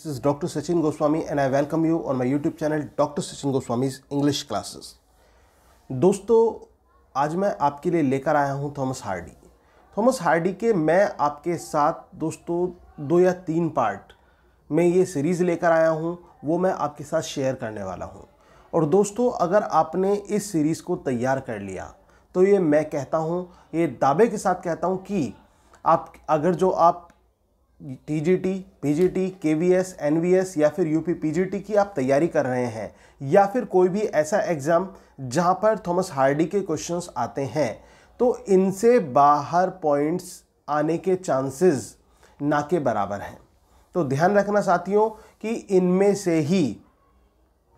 This is Dr. Sachin Goswami and I welcome you on my YouTube channel Dr. Sachin Goswami's English classes. दोस्तों आज मैं आपके लिए लेकर आया हूँ थॉमस हार्डी थॉमस हार्डी के मैं आपके साथ दोस्तों दो या तीन पार्ट में ये सीरीज़ लेकर आया हूँ वो मैं आपके साथ शेयर करने वाला हूँ और दोस्तों अगर आपने इस सीरीज़ को तैयार कर लिया तो ये मैं कहता हूँ ये दावे के साथ कहता हूँ कि आप अगर जो आप टीजीटी, पीजीटी, केवीएस, एनवीएस या फिर यूपी पीजीटी की आप तैयारी कर रहे हैं या फिर कोई भी ऐसा एग्ज़ाम जहां पर थॉमस हार्डी के क्वेश्चंस आते हैं तो इनसे बाहर पॉइंट्स आने के चांसेस ना के बराबर हैं तो ध्यान रखना साथियों कि इनमें से ही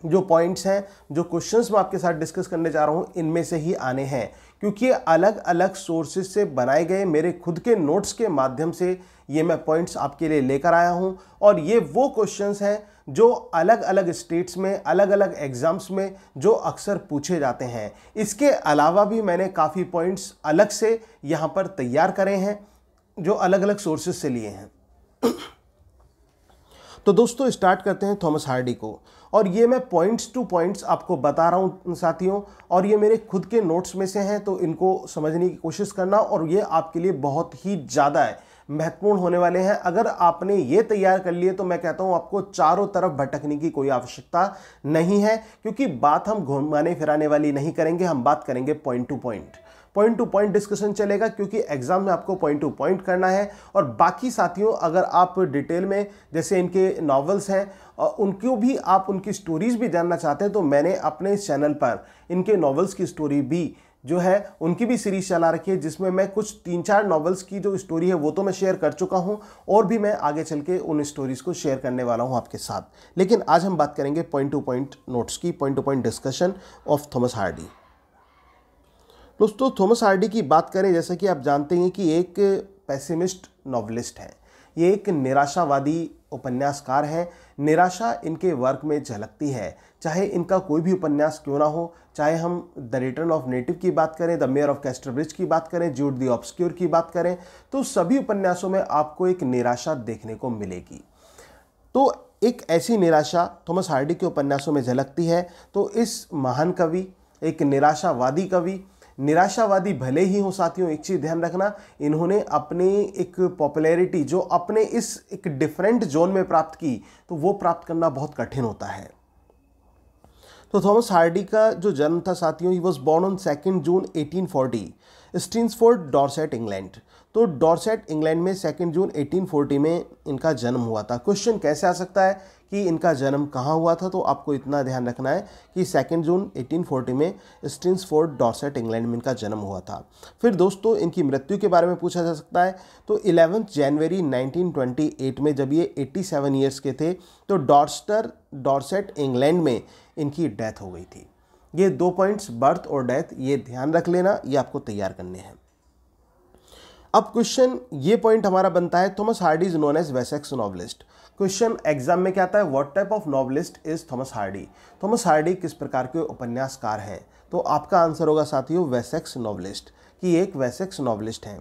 जो पॉइंट्स हैं जो क्वेश्चंस मैं आपके साथ डिस्कस करने जा रहा हूँ इनमें से ही आने हैं क्योंकि ये अलग अलग सोर्सेज से बनाए गए मेरे खुद के नोट्स के माध्यम से ये मैं पॉइंट्स आपके लिए लेकर आया हूँ और ये वो क्वेश्चंस हैं जो अलग अलग स्टेट्स में अलग अलग एग्ज़ाम्स में जो अक्सर पूछे जाते हैं इसके अलावा भी मैंने काफ़ी पॉइंट्स अलग से यहाँ पर तैयार करे हैं जो अलग अलग सोर्सेज से लिए हैं तो दोस्तों स्टार्ट करते हैं थॉमस हार्डी को और ये मैं पॉइंट्स टू पॉइंट्स आपको बता रहा हूँ साथियों और ये मेरे खुद के नोट्स में से हैं तो इनको समझने की कोशिश करना और ये आपके लिए बहुत ही ज़्यादा है महत्वपूर्ण होने वाले हैं अगर आपने ये तैयार कर लिए तो मैं कहता हूँ आपको चारों तरफ भटकने की कोई आवश्यकता नहीं है क्योंकि बात हम घुमाने फिराने वाली नहीं करेंगे हम बात करेंगे point to point point to point discussion चलेगा क्योंकि एग्जाम में आपको पॉइंट टू पॉइंट करना है और बाकी साथियों अगर आप डिटेल में जैसे इनके नॉवेल्स हैं और उनको भी आप उनकी स्टोरीज भी जानना चाहते हैं तो मैंने अपने इस चैनल पर इनके नॉवेल्स की स्टोरी भी जो है उनकी भी सीरीज चला रखी है जिसमें मैं कुछ तीन चार नॉवेल्स की जो स्टोरी है वो तो मैं शेयर कर चुका हूँ और भी मैं आगे चल के उन स्टोरीज़ को शेयर करने वाला हूँ आपके साथ लेकिन आज हम बात करेंगे पॉइंट टू पॉइंट नोट्स की point to point discussion of Thomas Hardy दोस्तों थॉमस हार्डी की बात करें जैसा कि आप जानते हैं कि एक पैसिमिस्ट नॉवलिस्ट हैं ये एक निराशावादी उपन्यासकार हैं निराशा इनके वर्क में झलकती है चाहे इनका कोई भी उपन्यास क्यों ना हो चाहे हम द रिटर्न ऑफ नेटिव की बात करें द मेयर ऑफ कैस्टरब्रिज की बात करें जूट दी ऑब्सक्योर की बात करें तो सभी उपन्यासों में आपको एक निराशा देखने को मिलेगी तो एक ऐसी निराशा थॉमस हार्डी के उपन्यासों में झलकती है तो इस महान कवि एक निराशावादी कवि निराशावादी भले ही हो साथियों एक चीज़ ध्यान रखना इन्होंने अपनी एक पॉपुलैरिटी जो अपने इस एक डिफरेंट जोन में प्राप्त की तो वो प्राप्त करना बहुत कठिन होता है तो थॉमस हार्डी का जो जन्म था साथियों he was born on second June 1840 Stinsford Dorset England तो डॉर्सेट इंग्लैंड में सेकेंड जून 1840 में इनका जन्म हुआ था क्वेश्चन कैसे आ सकता है कि इनका जन्म कहाँ हुआ था तो आपको इतना ध्यान रखना है कि सेकेंड जून 1840 में स्टिन्सफोर्ड डॉसेट इंग्लैंड में इनका जन्म हुआ था फिर दोस्तों इनकी मृत्यु के बारे में पूछा जा सकता है तो इलेवेंथ जनवरी 1928 में जब ये 87 ईयर्स के थे तो डॉर्स्टर डॉर्सेट इंग्लैंड में इनकी डेथ हो गई थी ये दो पॉइंट्स बर्थ और डेथ ये ध्यान रख लेना ये आपको तैयार करने हैं अब क्वेश्चन ये पॉइंट हमारा बनता है Thomas Hardy is known as Wessex novelist question exam में क्या आता है what type of novelist is Thomas Hardy Thomas Hardy किस प्रकार के उपन्यासकार हैं तो आपका आंसर होगा साथियों वेसेक्स नॉवलिस्ट कि एक वेसेक्स नॉवलिस्ट हैं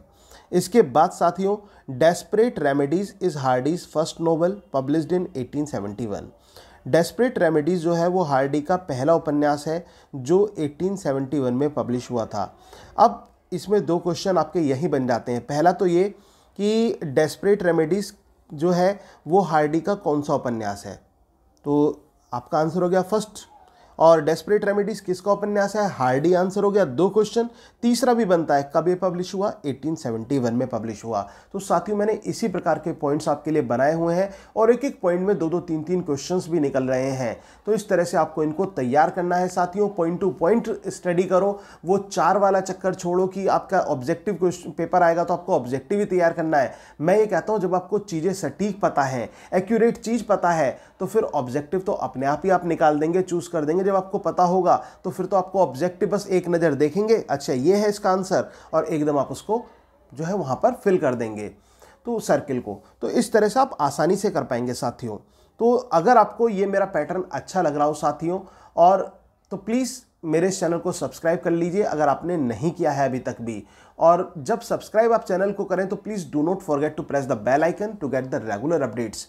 इसके बाद साथियों Desperate Remedies is Hardy's first novel publish in 1871 Desperate Remedies जो है वो हार्डी का पहला उपन्यास है जो 1871 में पब्लिश हुआ था अब इसमें दो क्वेश्चन आपके यही बन जाते हैं पहला तो ये कि डेस्परेट रेमेडीज़ जो है वो हार्डी का कौन सा उपन्यास है तो आपका आंसर हो गया फर्स्ट और डेस्परेट रेमेडीज किसका उपन्यास है हार्डी आंसर हो गया दो क्वेश्चन तीसरा भी बनता है कब ये पब्लिश हुआ 1871 में पब्लिश हुआ तो साथियों मैंने इसी प्रकार के पॉइंट्स आपके लिए बनाए हुए हैं और एक एक पॉइंट में दो दो तीन तीन क्वेश्चंस भी निकल रहे हैं तो इस तरह से आपको इनको तैयार करना है साथियों पॉइंट टू पॉइंट स्टडी करो वो चार वाला चक्कर छोड़ो कि आपका ऑब्जेक्टिव क्वेश्चन पेपर आएगा तो आपको ऑब्जेक्टिव ही तैयार करना है मैं ये कहता हूँ जब आपको चीज़ें सटीक पता है एक्यूरेट चीज़ पता है तो फिर ऑब्जेक्टिव तो अपने आप ही आप निकाल देंगे चूज कर देंगे जब आपको पता होगा तो फिर तो आपको ऑब्जेक्टिव बस एक नज़र देखेंगे अच्छा ये है इसका आंसर और एकदम आप उसको जो है वहाँ पर फिल कर देंगे तो सर्किल को तो इस तरह से आप आसानी से कर पाएंगे साथियों तो अगर आपको ये मेरा पैटर्न अच्छा लग रहा हो साथियों और तो प्लीज़ मेरे चैनल को सब्सक्राइब कर लीजिए अगर आपने नहीं किया है अभी तक भी और जब सब्सक्राइब आप चैनल को करें तो please do not forget to press the bell icon to get the regular updates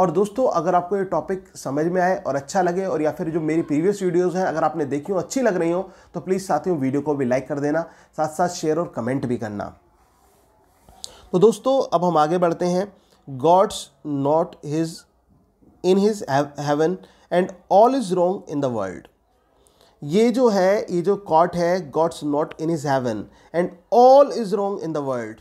और दोस्तों अगर आपको ये टॉपिक समझ में आए और अच्छा लगे और या फिर जो मेरी प्रीवियस वीडियोज़ हैं अगर आपने देखी हो अच्छी लग रही हो तो प्लीज़ साथियों वीडियो को भी लाइक कर देना साथ साथ शेयर और कमेंट भी करना तो दोस्तों अब हम आगे बढ़ते हैं God's not his in his heaven and all is wrong in the world ये जो है ये जो कॉट है God's not in his heaven and all is wrong in the world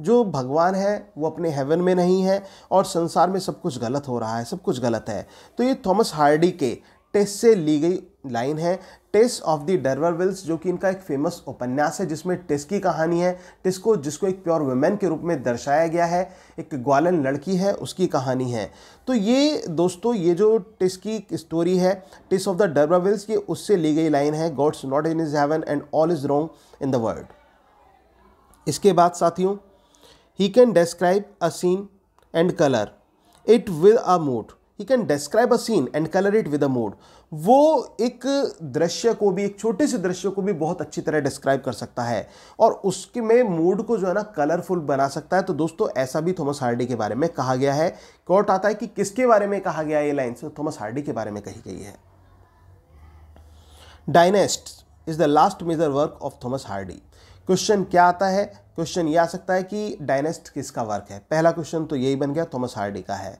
जो भगवान है वो अपने हेवन में नहीं है और संसार में सब कुछ गलत हो रहा है सब कुछ गलत है तो ये थॉमस हार्डी के टेस्ट से ली गई लाइन है टेस्ट ऑफ द विल्स जो कि इनका एक फेमस उपन्यास है जिसमें टेस की कहानी है टेस को जिसको एक प्योर वुमेन के रूप में दर्शाया गया है एक ग्वालन लड़की है उसकी कहानी है तो ये दोस्तों ये जो टेस की स्टोरी है टेस ऑफ द विल्स ये उससे ली गई लाइन है God's not in his heaven and all is wrong in the world इसके बाद साथियों he can describe a scene and color it with a mood he can describe a scene and colour it with a mood वो एक दृश्य को भी एक छोटे से दृश्य को भी बहुत अच्छी तरह डिस्क्राइब कर सकता है और उसके में मूड को जो है ना कलरफुल बना सकता है तो दोस्तों ऐसा भी थॉमस हार्डी के बारे में कहा गया है कोर्ट आता है कि किसके बारे में कहा गया ये लाइन्स थॉमस हार्डी के बारे में कही गई है Dynasts is the last major work of Thomas Hardy question क्या आता है क्वेश्चन ये आ सकता है कि डायनेस्ट किसका वर्क है पहला क्वेश्चन तो यही बन गया थॉमस हार्डी का है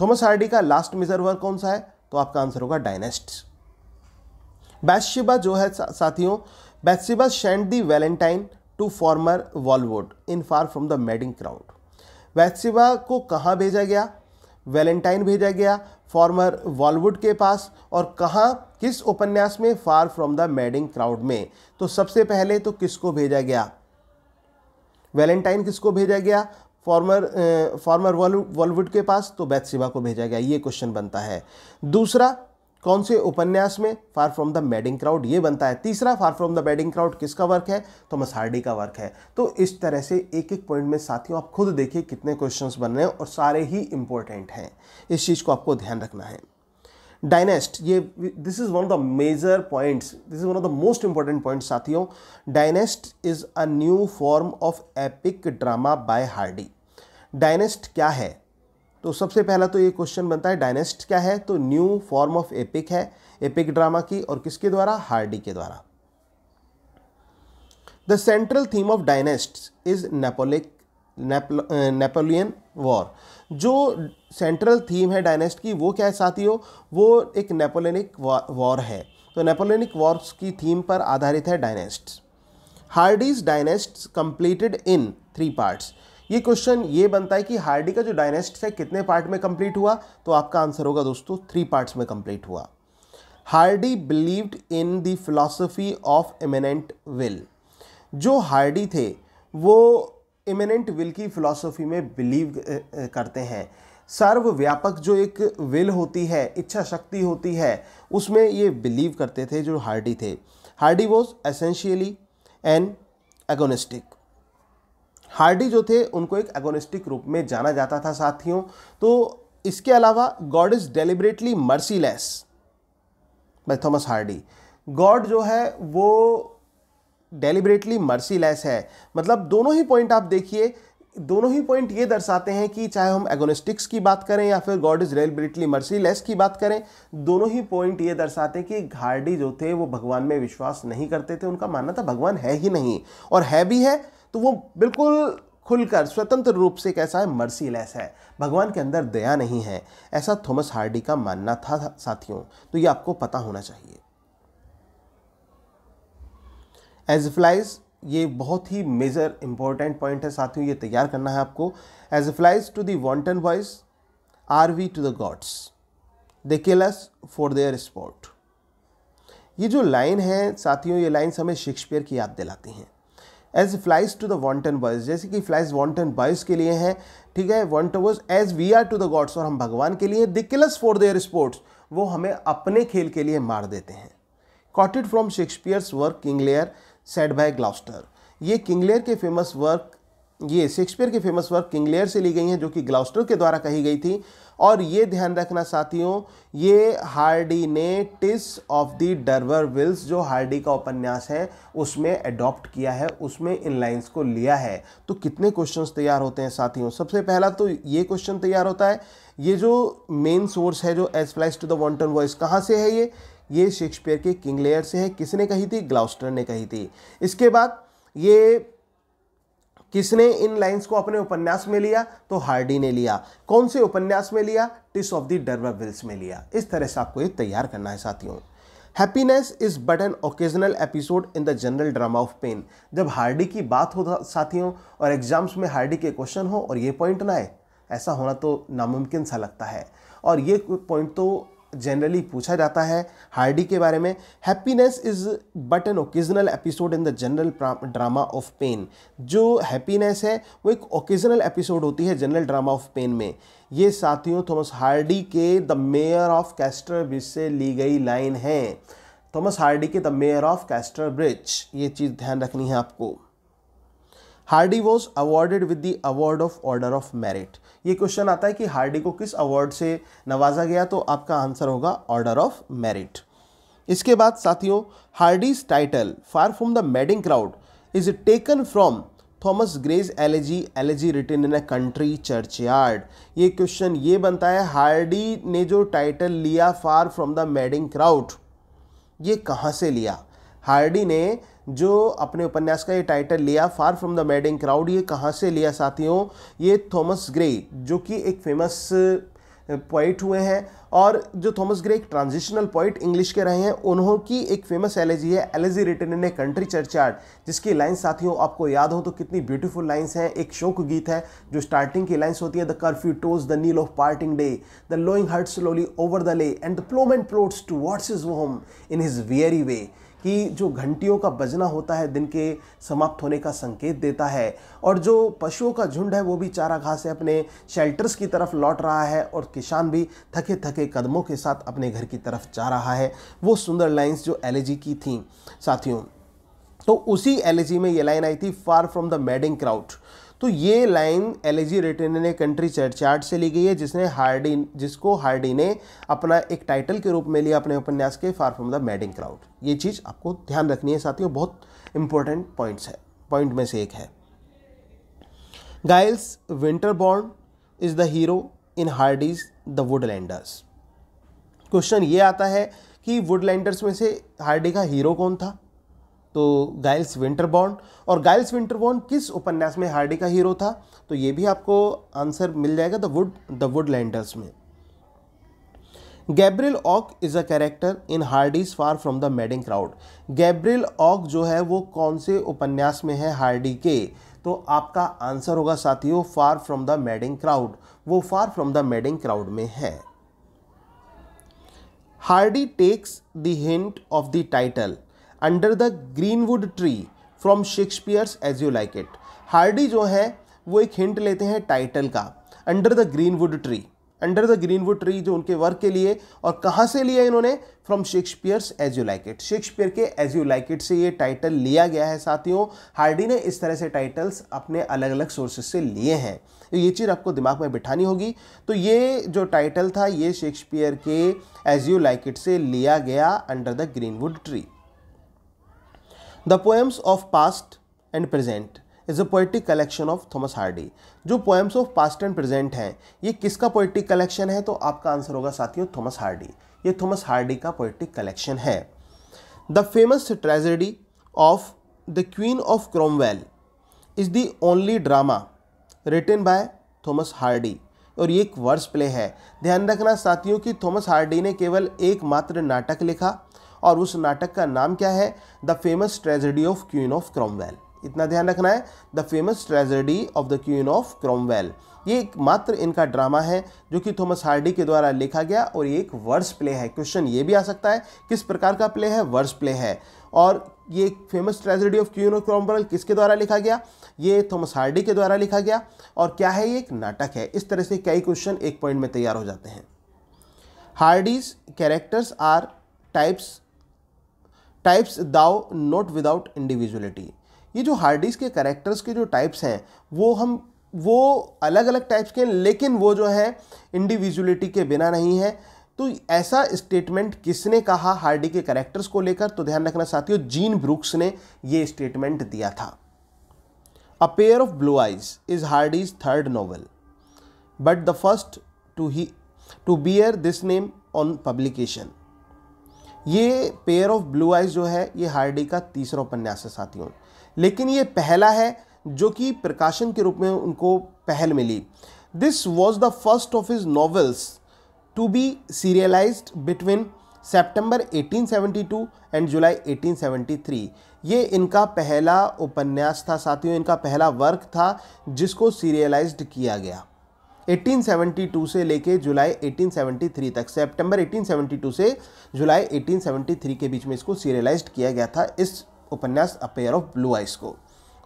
थॉमस हार्डी का लास्ट मेजर वर्क कौन सा है तो आपका आंसर होगा डायनेस्ट बैथशिबा जो है सा, साथियों Bathsheba sent the valentine to farmer Boldwood in Far from the madding Crowd Bathsheba को कहाँ भेजा गया वैलेंटाइन भेजा गया फॉर्मर वॉलवुड के पास और कहाँ किस उपन्यास में फार फ्रॉम द मैडिंग क्राउड में तो सबसे पहले तो किसको भेजा गया वैलेंटाइन किसको भेजा गया फॉर्मर फॉर्मर वॉलवुड के पास तो बैथसिबा को भेजा गया ये क्वेश्चन बनता है दूसरा कौन से उपन्यास में फार फ्रॉम द मेडिंग क्राउड ये बनता है तीसरा far from the madding crowd किसका वर्क है तो मसार्डी का वर्क है तो इस तरह से एक एक पॉइंट में साथियों आप खुद देखिए कितने क्वेश्चंस बन रहे हैं और सारे ही इंपॉर्टेंट हैं इस चीज़ को आपको ध्यान रखना है डायनेस्ट ये this is one of the major points this is one of the most important point साथियों dynasts is a new form of epic drama by Hardy dynasts क्या है तो सबसे पहला तो ये क्वेश्चन बनता है डायनेस्ट क्या है तो न्यू फॉर्म ऑफ एपिक है एपिक ड्रामा की और किसके द्वारा हार्डी के द्वारा the central theme of dynasts is Napoleonic Napoleon war जो सेंट्रल थीम है डायनेस्ट की वो क्या है साथियों वो एक नेपोलियनिक वॉर है तो नेपोलियनिक वॉर्स की थीम पर आधारित है dynasts Hardy's dynasts completed in three parts ये क्वेश्चन ये बनता है कि हार्डी का जो डायनेस्ट है कितने पार्ट में कंप्लीट हुआ तो आपका आंसर होगा दोस्तों थ्री पार्ट्स में कंप्लीट हुआ Hardy believed in the philosophy of immanent will जो हार्डी थे वो इमिनेंट विल की फिलॉसफी में बिलीव करते हैं सर्वव्यापक जो एक विल होती है इच्छा शक्ति होती है उसमें ये बिलीव करते थे जो हार्डी थे Hardy was essentially an agnostic Hardy जो थे उनको एक एगोनिस्टिक रूप में जाना जाता था साथियों तो इसके अलावा God is deliberately merciless by Thomas Hardy God जो है वो डेलिबरेटली मर्सीलेस है मतलब दोनों ही पॉइंट आप देखिए दोनों ही पॉइंट ये दर्शाते हैं कि चाहे हम एगोनिस्टिक्स की बात करें या फिर गॉड इज डेलिबरेटली मर्सीलेस की बात करें दोनों ही पॉइंट ये दर्शाते हैं कि घार्डी जो थे वो भगवान में विश्वास नहीं करते थे उनका मानना था भगवान है ही नहीं और है भी है तो वो बिल्कुल खुलकर स्वतंत्र रूप से कैसा है मर्सीलेस है भगवान के अंदर दया नहीं है ऐसा थॉमस हार्डी का मानना था साथियों तो ये आपको पता होना चाहिए एज फ्लाइज ये बहुत ही मेजर इंपॉर्टेंट पॉइंट है साथियों ये तैयार करना है आपको as flies to the wanton boys are we to the gods they kill us for their sport ये जो लाइन है साथियों ये लाइन्स हमें शेक्सपियर की याद दिलाती हैं as flies to the wanton boys जैसे कि फ्लाइज वॉन्टन बॉयज के लिए हैं ठीक है wanton boys as we are to the gods और हम भगवान के लिए द फॉर देयर स्पोर्ट्स वो हमें अपने खेल के लिए मार देते हैं quoted from Shakespeare's work King Lear said by Gloucester ये किंग लेयर के फेमस वर्क ये शेक्सपियर के फेमस वर्क किंग लेयर से ली गई हैं जो कि ग्लाउस्टर के द्वारा कही गई थी और ये ध्यान रखना साथियों ये हार्डी ने Tess of the d'Urbervilles जो हार्डी का उपन्यास है उसमें एडॉप्ट किया है उसमें इन लाइन्स को लिया है तो कितने क्वेश्चन तैयार होते हैं साथियों सबसे पहला तो ये क्वेश्चन तैयार होता है ये जो मेन सोर्स है जो as flies to the wanton boys कहाँ से है ये ये शेक्सपियर के किंग लेयर से है किसने कही थी ग्लाउस्टर ने कही थी इसके बाद ये किसने इन लाइंस को अपने उपन्यास में लिया तो हार्डी ने लिया कौन से उपन्यास में लिया टिस ऑफ द डरवाविल्स में लिया इस तरह से आपको ये तैयार करना है साथियों happiness is but an occasional episode in the general drama of pain जब हार्डी की बात हो साथियों और एग्जाम्स में हार्डी के क्वेश्चन हो और ये पॉइंट ना आए ऐसा होना तो नामुमकिन सा लगता है और ये पॉइंट तो जनरली पूछा जाता है हार्डी के बारे में happiness is but an occasional episode in the general drama of pain जो हैप्पीनेस है वो एक ओकेजनल एपिसोड होती है जनरल ड्रामा ऑफ पेन में ये साथियों थॉमस हार्डी के the mayor of Casterbridge से ली गई लाइन है थॉमस हार्डी के the mayor of Casterbridge ये चीज़ ध्यान रखनी है आपको Hardy was awarded with the award of order of merit ये क्वेश्चन आता है कि हार्डी को किस अवार्ड से नवाजा गया तो आपका आंसर होगा ऑर्डर ऑफ मेरिट इसके बाद साथियों Hardy's title far from the madding crowd is taken from Thomas Gray's elegy elegy written in a country churchyard ये क्वेश्चन ये बनता है हार्डी ने जो टाइटल लिया far from the madding crowd ये कहाँ से लिया हार्डी ने जो अपने उपन्यास का ये टाइटल लिया far from the madding crowd ये कहाँ से लिया साथियों ये थॉमस ग्रे जो कि एक फेमस पोइट हुए हैं और जो थॉमस ग्रे एक ट्रांजिशनल पॉइंट इंग्लिश के रहे हैं उन्होंने की एक फेमस एलर्जी है elegy written in a country churchyard जिसकी लाइन्स साथियों आपको याद हो तो कितनी ब्यूटीफुल लाइन्स हैं एक शोक गीत है जो स्टार्टिंग की लाइन्स होती है the curfew tolls the knell of parting day the lowing herd slowly over the lea and the ploughman and plods to what's is home in his weary way कि जो घंटियों का बजना होता है दिन के समाप्त होने का संकेत देता है और जो पशुओं का झुंड है वो भी चारा घास से अपने शेल्टर्स की तरफ लौट रहा है और किसान भी थके थके कदमों के साथ अपने घर की तरफ जा रहा है वो सुंदर लाइन्स जो एल की थी साथियों तो उसी एल में ये लाइन आई थी far from the madding crowd तो ये लाइन एलेजी रेटेन ने कंट्री चर्चार्ट से ली गई है जिसने हार्डी जिसको हार्डी ने अपना एक टाइटल के रूप में लिया अपने उपन्यास के far from the madding crowd ये चीज़ आपको ध्यान रखनी है साथियों बहुत इंपॉर्टेंट पॉइंट्स है पॉइंट में से एक है Giles Winterborne is the hero in Hardy's the Woodlanders question ये आता है कि वुडलैंडर्स में से हार्डी का हीरो कौन था तो गाइल्स विंटरबॉन्ड और गाइल्स विंटरबॉन्ड किस उपन्यास में हार्डी का हीरो था तो ये भी आपको आंसर मिल जाएगा the wood the Woodlanders में Gabriel Oak is a character in Hardy's far from the madding crowd Gabriel Oak जो है वो कौन से उपन्यास में है हार्डी के तो आपका आंसर होगा साथियों far from the madding crowd वो far from the madding crowd में है Hardy takes the hint of the title under the greenwood tree from Shakespeare's as you like it Hardy जो है वो एक हिंट लेते हैं टाइटल का under the greenwood tree under the greenwood tree जो उनके वर्क के लिए और कहाँ से लिया इन्होंने from Shakespeare's as you like it Shakespeare के एज यू लाइक इट से ये टाइटल लिया गया है साथियों हार्डी ने इस तरह से टाइटल्स अपने अलग अलग सोर्सेज से लिए हैं तो ये चीज़ आपको दिमाग में बिठानी होगी तो ये जो टाइटल था ये शेक्सपियर के एज यू लाइक इट से लिया गया under the greenwood tree the poems of past and present is a poetic collection of Thomas Hardy जो poems of past and present हैं ये किसका पोएट्रिक कलेक्शन है तो आपका आंसर होगा साथियों थॉमस हार्डी ये थॉमस हार्डी का पोइट्रिक कलेक्शन है the famous tragedy of the queen of Cromwell is the only drama written by Thomas Hardy और ये एक वर्स प्ले है ध्यान रखना साथियों कि थॉमस हार्डी ने केवल एकमात्र नाटक लिखा और उस नाटक का नाम क्या है the famous tragedy of queen of Cromwell इतना ध्यान रखना है the famous tragedy of the queen of Cromwell ये एक मात्र इनका ड्रामा है जो कि थॉमस हार्डी के द्वारा लिखा गया और ये एक वर्स प्ले है क्वेश्चन ये भी आ सकता है किस प्रकार का प्ले है वर्स प्ले है और ये famous tragedy of queen of Cromwell किसके द्वारा लिखा गया ये थॉमस हार्डी के द्वारा लिखा गया और क्या है ये एक नाटक है इस तरह से कई क्वेश्चन एक पॉइंट में तैयार हो जाते हैं Hardy's characters are types types though not without individuality ये जो हार्डीज के करेक्टर्स के जो टाइप्स हैं वो हम वो अलग अलग टाइप्स के लेकिन वो जो है इंडिविजुअलिटी के बिना नहीं है तो ऐसा स्टेटमेंट किसने कहा हार्डी के करेक्टर्स को लेकर तो ध्यान रखना साथियों जीन ब्रूक्स ने ये स्टेटमेंट दिया था a pair of blue eyes is Hardy's third novel but the first to he to bear this name on publication ये पेयर ऑफ ब्लू आइज जो है ये हार्डी का तीसरा उपन्यास है साथियों लेकिन ये पहला है जो कि प्रकाशन के रूप में उनको पहल मिली this was the first of his novels to be serialize between September 1872 and July 1873 ये इनका पहला उपन्यास था साथियों इनका पहला वर्क था जिसको सीरियलाइज्ड किया गया 1872 से लेके जुलाई 1873 तक सितंबर 1872 से जुलाई 1873 के बीच में इसको सीरियलाइज किया गया था इस उपन्यास a pair of blue eyes को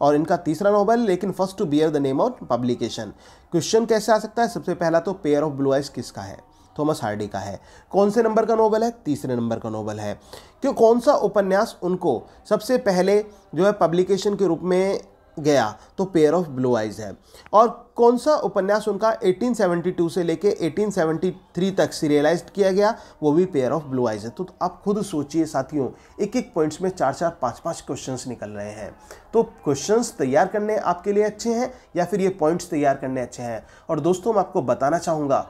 और इनका तीसरा नॉवल लेकिन first to bear the name of publication question कैसे आ सकता है सबसे पहला तो पेयर ऑफ ब्लू आइस किसका है थॉमस हार्डी का है कौन से नंबर का नोबल है तीसरे नंबर का नोबल है क्यों कौन सा उपन्यास उनको सबसे पहले जो है पब्लिकेशन के रूप में गया तो पेयर ऑफ ब्लू आइज है और कौन सा उपन्यास उनका 1872 से लेके 1873 तक सीरियलाइज किया गया वो भी पेयर ऑफ ब्लू आइज है तो, तो आप खुद सोचिए साथियों एक एक पॉइंट्स में चार चार पाँच पाँच क्वेश्चंस निकल रहे हैं तो क्वेश्चंस तैयार करने आपके लिए अच्छे हैं या फिर ये पॉइंट्स तैयार करने अच्छे हैं और दोस्तों मैं आपको बताना चाहूँगा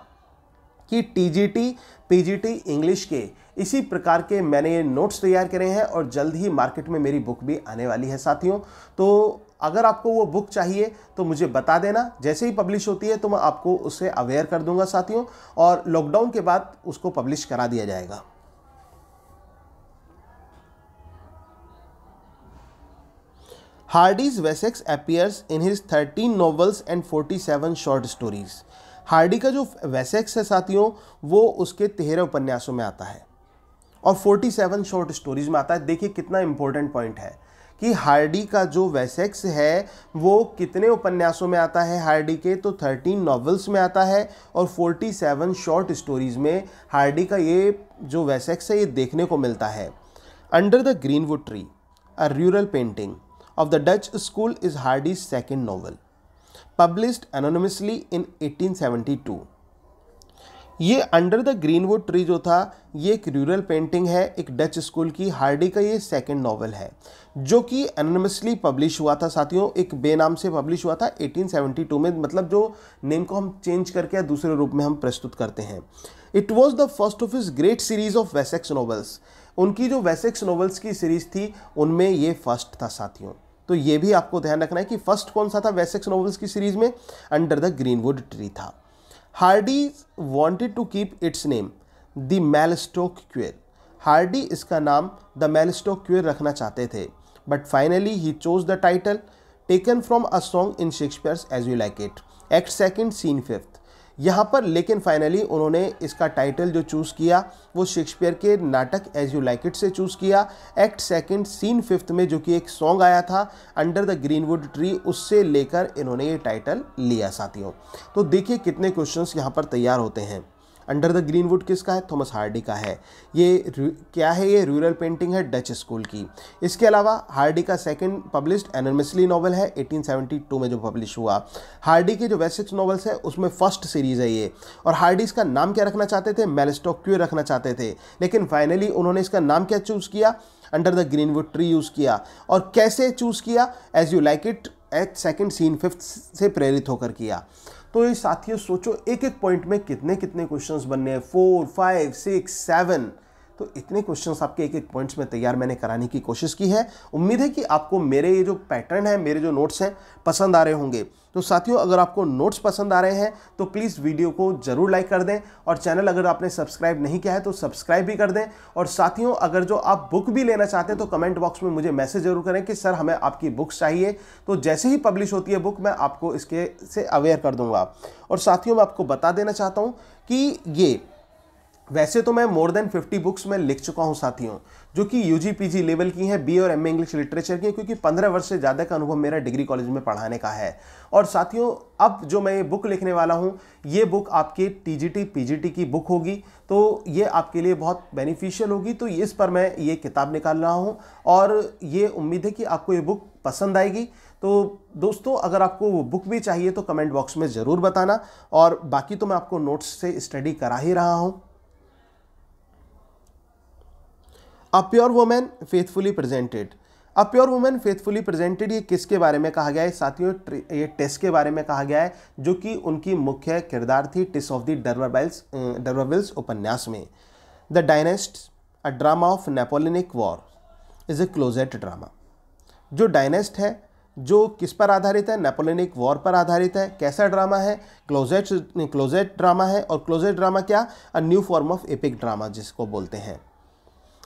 कि टी जी इंग्लिश के इसी प्रकार के मैंने ये नोट्स तैयार करे हैं और जल्द ही मार्केट में मेरी बुक भी आने वाली है साथियों तो अगर आपको वो बुक चाहिए तो मुझे बता देना जैसे ही पब्लिश होती है तो मैं आपको उससे अवेयर कर दूंगा साथियों और लॉकडाउन के बाद उसको पब्लिश करा दिया जाएगा Hardy's Wessex appears in his thirteen novels and forty seven short stories Hardy का जो वेसेक्स है साथियों वो उसके तेरह उपन्यासों में आता है और फोर्टी सेवन शॉर्ट स्टोरीज में आता है देखिए कितना इंपॉर्टेंट पॉइंट है कि हार्डी का जो वेसेक्स है वो कितने उपन्यासों में आता है हार्डी के तो 13 नॉवेल्स में आता है और 47 शॉर्ट स्टोरीज़ में हार्डी का ये जो वेसेक्स है ये देखने को मिलता है under the greenwood tree a rural painting of the Dutch school is Hardy second novel in eighteen in two ये अंडर द ग्रीनवुड ट्री जो था ये एक रूरल पेंटिंग है एक डच स्कूल की हार्डी का ये सेकेंड नॉवल है जो कि एनोनमसली पब्लिश हुआ था साथियों एक बेनाम से पब्लिश हुआ था 1872 में मतलब जो नेम को हम चेंज करके दूसरे रूप में हम प्रस्तुत करते हैं it was the first of his great series of Wessex novels उनकी जो वेसेक्स नॉवल्स की सीरीज थी उनमें ये फर्स्ट था साथियों तो ये भी आपको ध्यान रखना है कि फर्स्ट कौन सा था वेसेक्स नॉवल्स की सीरीज में अंडर द ग्रीनवुड ट्री था Hardy wanted to keep its name the Mellstock choir Hardy इसका नाम द मेलस्टोक क्यूर रखना चाहते थे but finally he chose the title taken from a song in Shakespeare's as you like it act second scene fifth यहाँ पर लेकिन finally उन्होंने इसका टाइटल जो चूज़ किया वो शेक्सपियर के नाटक एज यू लाइक इट से चूज़ किया एक्ट सेकंड सीन फिफ्थ में जो कि एक सॉन्ग आया था अंडर द ग्रीनवुड ट्री उससे लेकर इन्होंने ये टाइटल लिया साथियों तो देखिए कितने क्वेश्चंस यहाँ पर तैयार होते हैं अंडर द ग्रीन वुड किसका है थॉमस हार्डी का है ये क्या है ये रूरल पेंटिंग है डच स्कूल की इसके अलावा हार्डी का सेकेंड पब्लिश्ड एनर्मसली नॉवल है 1872 में जो पब्लिश हुआ हार्डी के जो वेस्ट नॉवल्स है उसमें फर्स्ट सीरीज़ है ये और हार्डी इसका नाम क्या रखना चाहते थे मेलेस्टोक्यू रखना चाहते थे लेकिन फाइनली उन्होंने इसका नाम क्या चूज़ किया under the green wood tree use किया और कैसे चूज़ किया as you like it act second scene fifth से प्रेरित होकर किया तो ये साथियों सोचो एक एक पॉइंट में कितने कितने क्वेश्चंस बनने हैं फोर फाइव सिक्स सेवन तो इतने क्वेश्चंस आपके एक एक पॉइंट्स में तैयार मैंने कराने की कोशिश की है उम्मीद है कि आपको मेरे ये जो पैटर्न है मेरे जो नोट्स हैं पसंद आ रहे होंगे तो साथियों अगर आपको नोट्स पसंद आ रहे हैं तो प्लीज़ वीडियो को ज़रूर लाइक कर दें और चैनल अगर आपने सब्सक्राइब नहीं किया है तो सब्सक्राइब भी कर दें और साथियों अगर जो आप बुक भी लेना चाहते हैं तो कमेंट बॉक्स में मुझे मैसेज जरूर करें कि सर हमें आपकी बुक्स चाहिए तो जैसे ही पब्लिश होती है बुक मैं आपको इसके से अवेयर कर दूंगा और साथियों मैं आपको बता देना चाहता हूँ कि ये वैसे तो मैं मोर देन 50 बुक्स में लिख चुका हूँ साथियों जो कि यू जी लेवल की हैं बी और एम इंग्लिश लिटरेचर की क्योंकि 15 वर्ष से ज़्यादा का अनुभव मेरा डिग्री कॉलेज में पढ़ाने का है और साथियों अब जो मैं ये बुक लिखने वाला हूँ ये बुक आपके T G T P G T की बुक होगी तो ये आपके लिए बहुत बेनिफिशियल होगी तो इस पर मैं ये किताब निकाल रहा हूँ और ये उम्मीद है कि आपको ये बुक पसंद आएगी तो दोस्तों अगर आपको वो बुक भी चाहिए तो कमेंट बॉक्स में ज़रूर बताना और बाकी तो मैं आपको नोट्स से स्टडी करा ही रहा हूँ a pure woman faithfully presented a pure woman faithfully presented ये किसके बारे में कहा गया है साथियों ये टेस्ट के बारे में कहा गया है जो कि उनकी मुख्य किरदार थी Tess of the d'Urbervilles d'Urbervilles उपन्यास में the dynasts a drama of Napoleonic war is a closet drama जो डायनेस्ट है जो किस पर आधारित है नेपोलिनिक वॉर पर आधारित है कैसा ड्रामा है क्लोजेट क्लोजेट ड्रामा है और क्लोजेट ड्रामा क्या a new form of epic drama जिसको बोलते हैं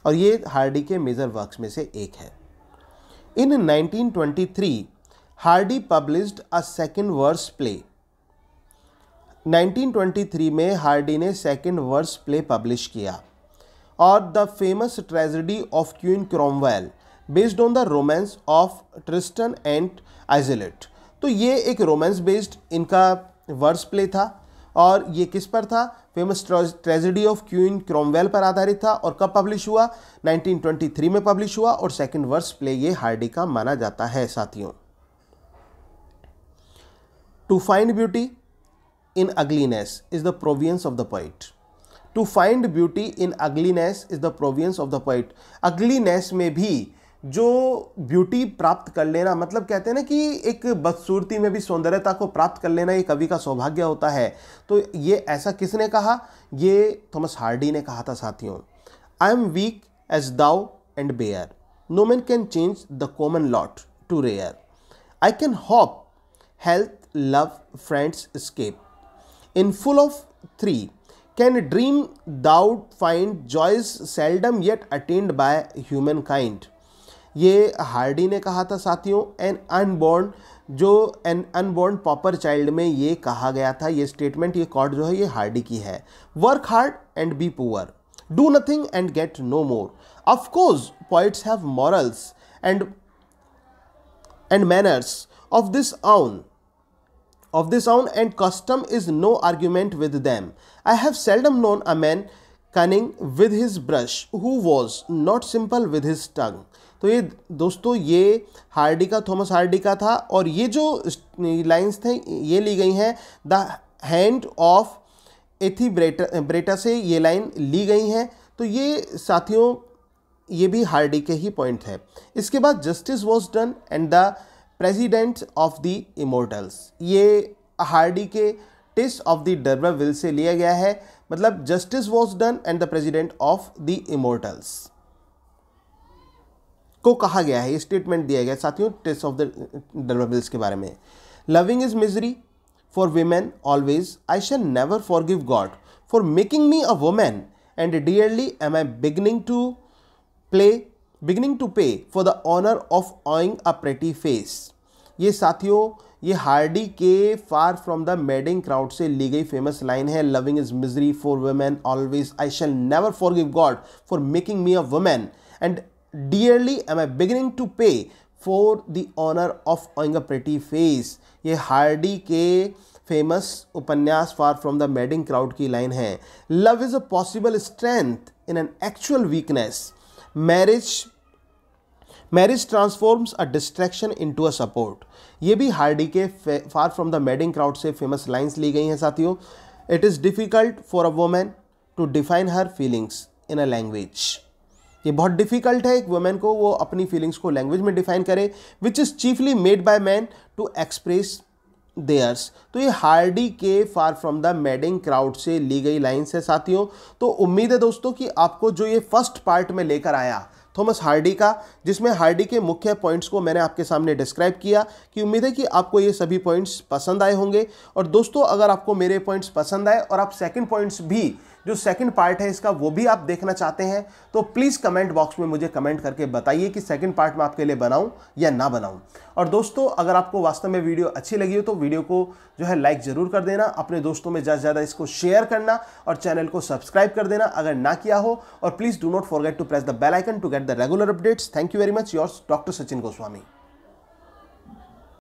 और ये हार्डी के मेजर वर्क्स में से एक है in 1923 Hardy published a second verse play 1923 में हार्डी ने सेकेंड वर्स प्ले पब्लिश किया और the famous tragedy of queen Cromwell based on the romance of Tristan and Iseult तो ये एक रोमांस बेस्ड इनका वर्स प्ले था और ये किस पर था famous tragedy of queen Cromwell पर आधारित था और कब पब्लिश हुआ 1923 में पब्लिश हुआ और सेकंड वर्स प्ले ये हार्डी का माना जाता है साथियों to find beauty in ugliness is the province of the poet to find beauty in ugliness is the province of the poet ugliness में भी जो ब्यूटी प्राप्त कर लेना मतलब कहते हैं ना कि एक बदसूरती में भी सौंदर्यता को प्राप्त कर लेना ये कवि का सौभाग्य होता है तो ये ऐसा किसने कहा ये थॉमस हार्डी ने कहा था साथियों I am weak as thou and bear no man can change the common lot to rare I can hope health love friends scope in full of three can dream doubt find joys seldom yet attained by humankind ये Hardy ने कहा था साथियों an unborn जो an unborn pauper child में ये कहा गया था ये स्टेटमेंट ये कॉर्ड जो है ये हार्डी की है work hard and be poor do nothing and get no more of course poets have morals and and manners of this own of this own and custom is no argument with them I have seldom known a man cunning with his brush who was not simple with his tongue तो ये दोस्तों ये Hardy का Thomas Hardy का था और ये जो लाइन्स थे ये ली गई हैं the hand of Ethelberta Berta से ये लाइन ली गई हैं तो ये साथियों ये भी हार्डी के ही पॉइंट है इसके बाद justice was done and the president of the immortals ये हार्डी के Tess of the d'Urbervilles से लिया गया है मतलब justice was done and the president of the immortals को कहा गया है ये स्टेटमेंट दिया गया साथियों टेस्ट ऑफ द डेवलपमेंट्स के बारे में loving is misery for women always I shall never forgive God for making me a woman and dearly am I beginning to play beginning to pay for the honour of owning a pretty face ये साथियों ये Hardy के far from the madding crowd से ली गई famous line है loving is misery for women always I shall never forgive God for making me a woman and dearly am I beginning to pay for the honor of owing a pretty face ये Hardy के famous उपन्यास far from the madding crowd की line है love is a possible strength in an actual weakness marriage marriage transforms a distraction into a support ये भी Hardy के far from the madding crowd से famous lines ली गई हैं साथियों it is difficult for a woman to define her feelings in a language ये बहुत डिफिकल्ट है एक वुमेन को वो अपनी फीलिंग्स को लैंग्वेज में डिफाइन करे which is chiefly made by man to express theirs तो ये हार्डी के far from the madding crowd से ली गई लाइन्स है साथियों तो उम्मीद है दोस्तों कि आपको जो ये फर्स्ट पार्ट में लेकर आया थॉमस हार्डी का जिसमें हार्डी के मुख्य पॉइंट्स को मैंने आपके सामने डिस्क्राइब किया कि उम्मीद है कि आपको ये सभी पॉइंट्स पसंद आए होंगे और दोस्तों अगर आपको मेरे पॉइंट्स पसंद आए और आप सेकंड पॉइंट्स भी जो सेकंड पार्ट है इसका वो भी आप देखना चाहते हैं तो प्लीज़ कमेंट बॉक्स में मुझे कमेंट करके बताइए कि सेकंड पार्ट मैं आपके लिए बनाऊं या ना बनाऊं और दोस्तों अगर आपको वास्तव में वीडियो अच्छी लगी हो तो वीडियो को जो है लाइक ज़रूर कर देना अपने दोस्तों में ज़्यादा से ज़्यादा इसको शेयर करना और चैनल को सब्सक्राइब कर देना अगर ना किया हो और please do not forget to press the bell icon to get the regular updates thank you very much yours doctor Sachin Goswami